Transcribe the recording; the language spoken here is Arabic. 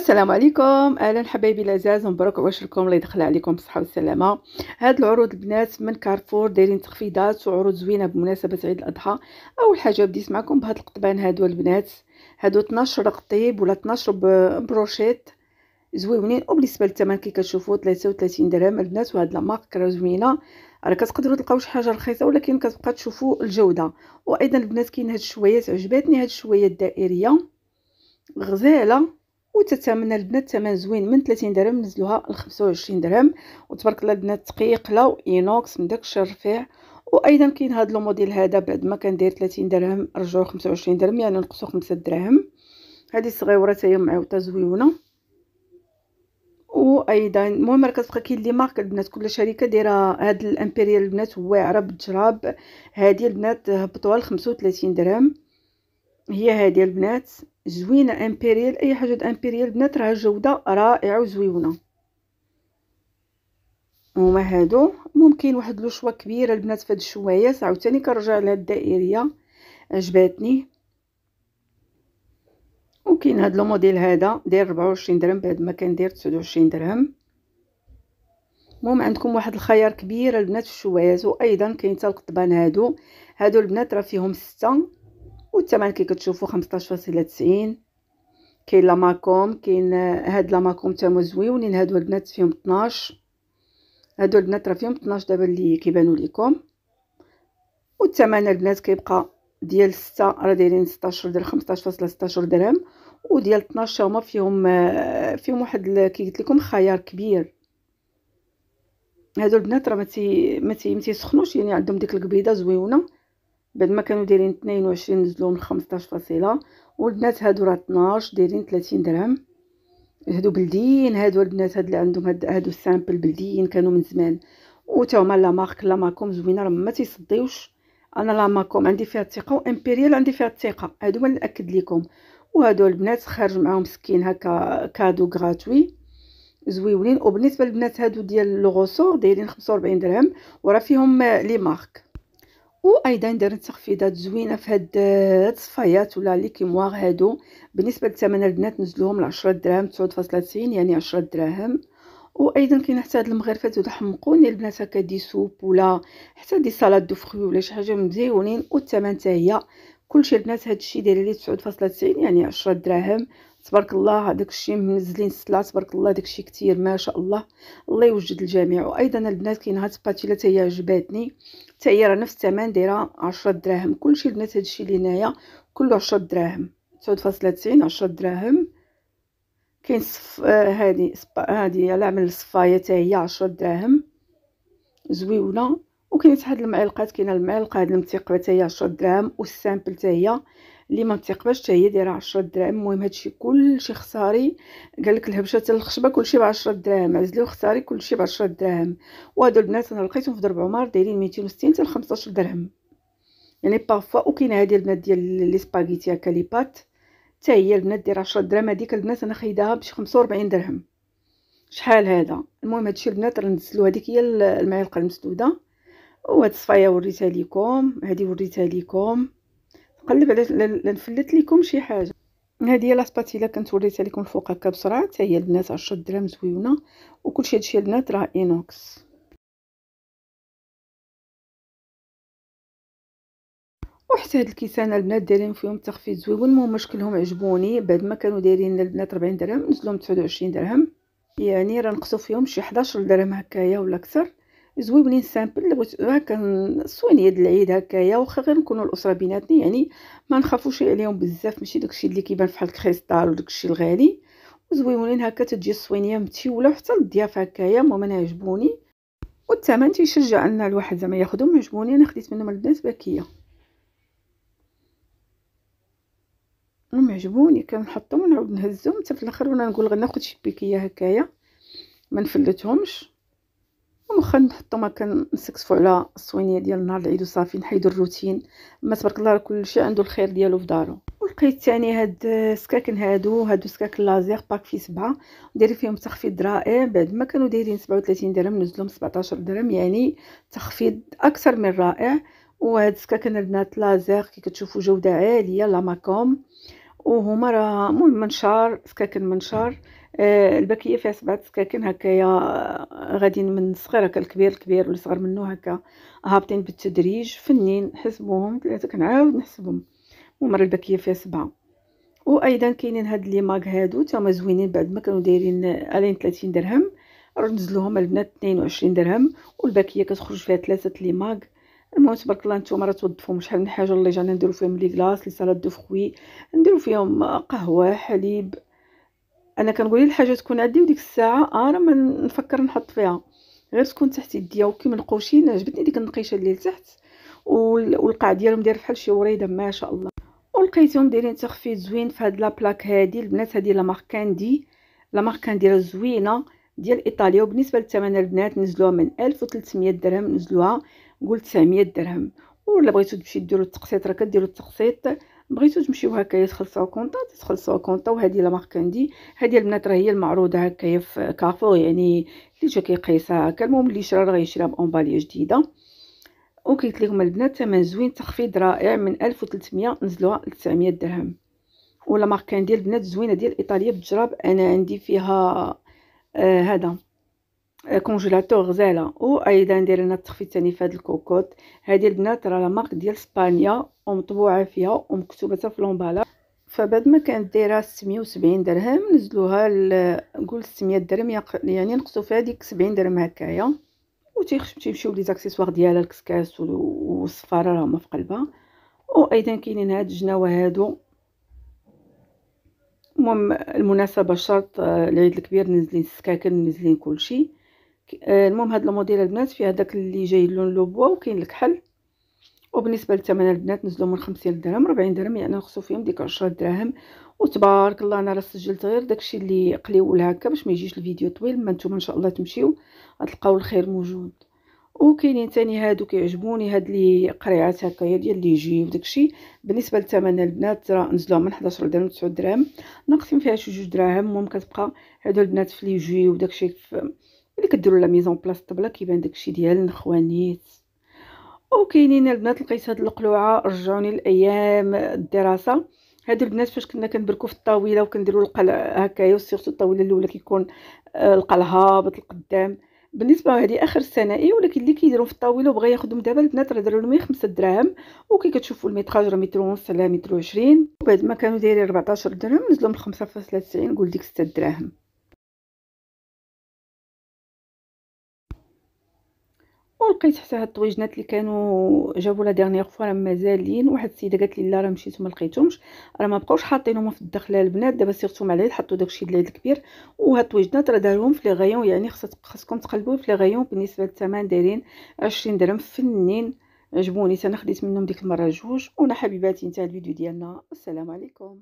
السلام عليكم اهلا حبايبي العزاز مبروك عواشركم الله يدخل عليكم بالصحه والسلامه هاد العروض البنات من كارفور دايرين تخفيضات وعروض زوينه بمناسبه عيد الاضحى اول حاجه بديت معكم بهاد القطبان هادو البنات هادو 12 قطيب ولا 12 بروشيت زويونين وبالنسبه للثمن كي كتشوفوا 33 درهم البنات وهاد لامارك راه زوينه راه كتقدروا تلقاو شي حاجه رخيصه ولكن كتبقى تشوفوا الجوده وايضا البنات كاين هاد الشويات عجبتني هاد الشويات الدائريه غزاله وتتمنى البنات ثمن زوين من 30 درهم نزلوها ل 25 درهم وتبارك الله البنات ثقيله اينوكس من داك داكشي الرفيع وايضا كاين هذا الموديل هذا بعد ما كان داير 30 درهم رجعوا 25 درهم يعني نقصوا 5 دراهم هذه صغيره حتى هي معوطه زويونه وايضا المهم راه كتبقى كاين لي مارك البنات كل شركه دايره هذا الامبيريال البنات واعره بالجراب هذه البنات هبطوها ل 35 درهم هي هذه البنات زوينه امبيريال اي حاجه امبيريال بنات راه جوده رائعه وزويونه هما هادو ممكن واحد لو شوا كبيره البنات فهاد الشوايات عاوتاني كنرجع لهاد الدائريه عجباتني وكاين هاد لو موديل هذا داير 24 درهم بعد ما كان داير 29 درهم المهم عندكم واحد الخيار كبير البنات في الشوايات وايضا كاين حتى القطبان هادو هادو البنات راه فيهم سته والثمن كي كتشوفوا 15.90 كاين لاماكوم كاين هاد لاماكوم تا هما زويونين هادو البنات فيهم 12 هادو البنات راه فيهم 12 دابا اللي كيبانوا لكم والثمن البنات كيبقى ديال 6 راه دايرين 16 درهم 15.16 درهم وديال 12 هما فيهم فيهم واحد كي قلت لكم خيار كبير هادو البنات راه ما تي ما تيسخنوش يعني عندهم ديك القبيضه زويونه بعد ما كانوا دايرين 22 نزلوا من 15 فاصله والبنات هادو راه 12 دايرين 30 درهم هادو بلديين هادو البنات هاد اللي عندهم هاد هادو سامبل بلديين كانوا من زمان وتا هما لا مارك لا ماكوم زوينه راه ما تيصديوش انا لا ماكوم عندي فيها الثقه وامبيريال عندي فيها الثقه هادو ما اللي ناكد لكم وهادو البنات خارج معاهم سكين هكا كادو غراتوي زويونين وبالنسبه للبنات هادو ديال لوغوسور دايرين 45 درهم وراه فيهم لي مارك وايضا درت تخفيضات زوينه في آه، هاد الصفايات ولا لي كيموار هادو بالنسبه للثمن البنات نزلوهم ل 10 دراهم 9.90 يعني 10 دراهم وايضا كاين حتى هاد المغرفات ودا حمقوني البنات هكا دي سوب ولا حتى دي سالاد دو فخي ولا شي حاجه مزيونين والثمن حتى هي كلشي البنات هادشي داير لي 9.90 يعني 10 دراهم تبارك الله هذاك الشيء منزلين السلعه تبارك الله داك الشيء كثير ما شاء الله الله يوجد الجميع وايضا البنات كاين هاد الباتيلا حتى هي عجباتني حتى هي راه نفس الثمن دايره 10 دراهم كلشي البنات هادشي اللي هنايا كله 10 دراهم 9.90 10 دراهم كاين صف آه، هادي سبا هادي على عمل الصفايه حتى هي 10 دراهم زويونه وكاينه هاد المعلقات كاينه المعلقه هاد المتيقه حتى هي 10 دراهم والسامبل حتى هي اللي ما تيقبلش حتى هي دايره 10 دراهم المهم هادشي كلشي خساري قال لك الهبشه حتى الخشبه كلشي ب 10 دراهم عزلي وخساري كلشي ب 10 دراهم وهادو البنات انا لقيتهم في درب عمر دايرين 260 حتى 15 درهم يعني بارفوا وكاين هادي البنات ديال لي سباغيتي هكا لي بات حتى هي البنات دايره 10 دراهم هذيك البنات انا خايداها بشي 45 درهم شحال هذا المهم هادشي البنات راه نزلو هذيك هي المعلقه المسدوده وهاد الصفايه وريتها لكم هادي وريتها لكم نقلب على نفلت لكم شي حاجه هذه هي لاسباتيلا كنت وريتها لكم الفوق هكا بسرعه حتى هي البنات 10 دراهم زويونه وكلشي هادشي البنات راه اينوكس وحتى هاد الكيسان البنات دايرين فيهم تخفيض زويون المهم شكلهم عجبوني بعد ما كانوا دايرين البنات 40 درهم نزلوهم 29 درهم يعني راه نقصوا فيهم شي 11 درهم هكايا ولا اكثر زويونين سامبل بغيت هكا د العيد هكايا واخا غير نكونوا الاسره بيناتنا يعني ما نخافوش عليهم بزاف ماشي داكشي اللي كيبان فحال الكريستال وداكشي الغالي وزويونين هكا تجي الصوينيه متيوله حتى للضياف هكايا المهم انا عجبوني والثمن تيشجع ان الواحد زعما ياخذهم عجبوني انا خديت منهم البنات باكيه هم عجبوني كنحطهم ونعاود نهزهم حتى في الاخر وانا نقول غناخد شي بيكيه هكايا ما نفلتهمش ومخا نحطو ما كنسكسفو على الصوينيه ديال نهار العيد وصافي نحيدو الروتين ما تبارك الله راه كلشي عنده الخير ديالو في دارو لقيت تاني هاد السكاكن هادو هادو سكاكن لازيغ باك في سبعة دايرين فيهم تخفيض رائع بعد ما كانوا دايرين سبعة وثلاثين درهم نزلهم سبعتاشر درهم يعني تخفيض اكثر من رائع وهاد السكاكن البنات لازيغ كي كتشوفوا جوده عاليه لاماكوم آه وهما مرة مو منشار سكاكن منشار آه، الباكيه فيها سبعة سكاكن هكايا آه، غاديين من صغير هكا الكبير الكبير والصغر صغر منه هكا هابطين بالتدريج فنين نحسبوهم ثلاثه كنعاود نحسبهم ومر الباكيه فيها سبعه وايضا كاينين هاد لي ماك هادو تاهما زوينين بعد ما كانوا دايرين الين 30 درهم نزلوهم البنات 22 درهم والباكيه كتخرج فيها ثلاثه لي ماغ المهم تبارك الله نتوما راه توظفوا شحال من حاجه اللي جانا نديرو فيهم لي كلاص لي سالاد دو فخوي نديرو فيهم قهوه حليب انا كنقول الحاجه تكون عندي وديك الساعه انا ما نفكر نحط فيها غير تكون تحت يديا وكي من عجبتني ديك النقيشه اللي لتحت والقاع ديالهم داير بحال شي وريده ما شاء الله ولقيتهم دايرين تخفيض زوين في هاد لابلاك هادي البنات هادي لا مارك كاندي لا مارك كاندي زوينه ديال ايطاليا وبالنسبه للثمن البنات نزلوها من 1300 درهم نزلوها قلت 900 درهم ولا بغيتو تمشي ديروا التقسيط راه كديروا التقسيط بغيتو تمشيو هكايا يتخلصوا كونطا تخلصوا كونطا وهذه لا ماركاندي هذه البنات راه هي المعروضه هكايا في كارفور يعني اللي جا كيقيسها هكا المهم اللي شرا راه يشريها بامباليه جديده وكيت لكم البنات ثمن زوين تخفيض رائع من 1300 نزلوها ل 900 درهم ولا ماركان ديال البنات زوينه ديال ايطاليا بجراب انا عندي فيها آه آه، كونجيلاتور غزاله وايضا ندير لنا التخفيض ثاني في هذا الكوكوط هذه البنات راه لا مارك ديال اسبانيا ومطبوعه فيها ومكتوبه تا في لومبالا فبعد ما كانت دايره 670 درهم نزلوها نقول 600 درهم يعني نقصوا فيها ديك 70 درهم هكايا وتيمشيو لي زاكسيسوار ديالها الكسكاس والصفاره راهما في قلبها وايضا كاينين هاد الجناوه هادو المهم المناسبه شرط آه، العيد الكبير نزلين السكاكن نزلين كلشي المهم هاد الموديل البنات فيها داك اللي جاي اللون لوبوا وكاين الكحل وبالنسبه للثمن البنات نزلوا من 50 درهم 40 درهم يعني نخصو فيهم ديك 10 دراهم وتبارك الله انا راه سجلت غير داكشي اللي قليول هكا باش ما يجيش الفيديو طويل ما نتوما ان شاء الله تمشيو غتلقاو الخير موجود وكاينين تاني هادو كيعجبوني هاد لي قريعات هكايا ديال لي جي وداكشي بالنسبه للثمن البنات راه نزلوها من 11 درهم 9 دراهم ناقصين فيها شي جوج دراهم المهم كتبقى هادو البنات في لي جي وداكشي ملي كديروا لا ميزون بلاص الطبله كيبان داكشي ديال النخوانيت وكاينين البنات لقيت هاد القلوعه رجعوني لايام الدراسه هادو البنات فاش كنا كنبركو في الطاوله وكنديروا القلع هكايا وسيرتو الطاوله الاولى كيكون آه، القلع هابط القدام بالنسبه هذه اخر ثانوي ولكن اللي كيديروا في الطاوله وبغا ياخذهم دابا البنات راه داروا لهم 5 دراهم وكي كتشوفوا الميتراج راه متر ونص على متر وعشرين وبعد ما كانوا دايرين 14 درهم نزلوا من 5.90 قول ديك 6 دراهم لقيت حتى هاد الطويجنات اللي كانوا جابوا لا ديرنيغ فوا راه مازالين واحد السيده قالت لي لا راه مشيت وما لقيتهمش راه ما بقاوش حاطينهم في الدخله البنات دابا سيرتو مع العيد حطوا داكشي العيد الكبير وهاد الطويجنات راه داروهم في لي غايون يعني خاصكم تقلبوا في لي غايون بالنسبه للثمن دايرين 20 درهم فنين عجبوني انا خديت منهم ديك المره جوج وانا حبيباتي نتا الفيديو ديالنا السلام عليكم